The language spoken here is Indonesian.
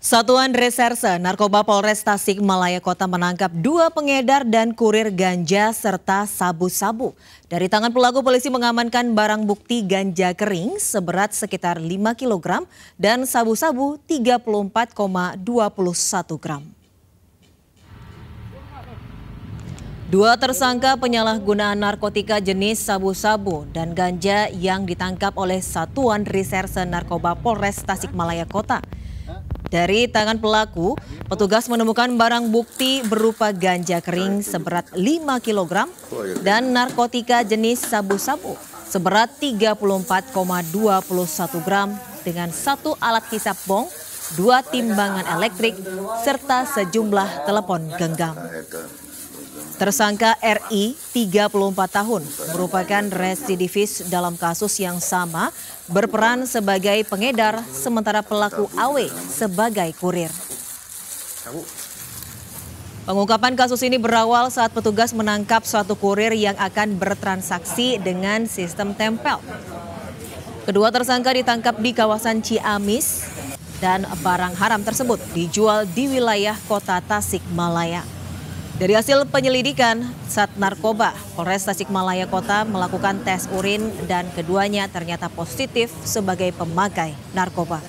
Satuan Reserse Narkoba Polres Tasikmalaya Kota menangkap dua pengedar dan kurir ganja serta sabu-sabu. Dari tangan pelaku polisi mengamankan barang bukti ganja kering seberat sekitar 5 kg dan sabu-sabu 34,21 gram. Dua tersangka penyalahgunaan narkotika jenis sabu-sabu dan ganja yang ditangkap oleh Satuan Reserse Narkoba Polres Tasikmalaya Kota dari tangan pelaku, petugas menemukan barang bukti berupa ganja kering seberat 5 kg dan narkotika jenis sabu-sabu seberat 34,21 gram dengan satu alat hisap bong, dua timbangan elektrik, serta sejumlah telepon genggam. Tersangka RI 34 tahun merupakan residivis dalam kasus yang sama berperan sebagai pengedar sementara pelaku AW sebagai kurir. Pengungkapan kasus ini berawal saat petugas menangkap suatu kurir yang akan bertransaksi dengan sistem tempel. Kedua tersangka ditangkap di kawasan Ciamis dan barang haram tersebut dijual di wilayah kota Tasikmalaya. Dari hasil penyelidikan, saat Narkoba Polres Tasikmalaya Kota melakukan tes urin dan keduanya ternyata positif sebagai pemakai narkoba.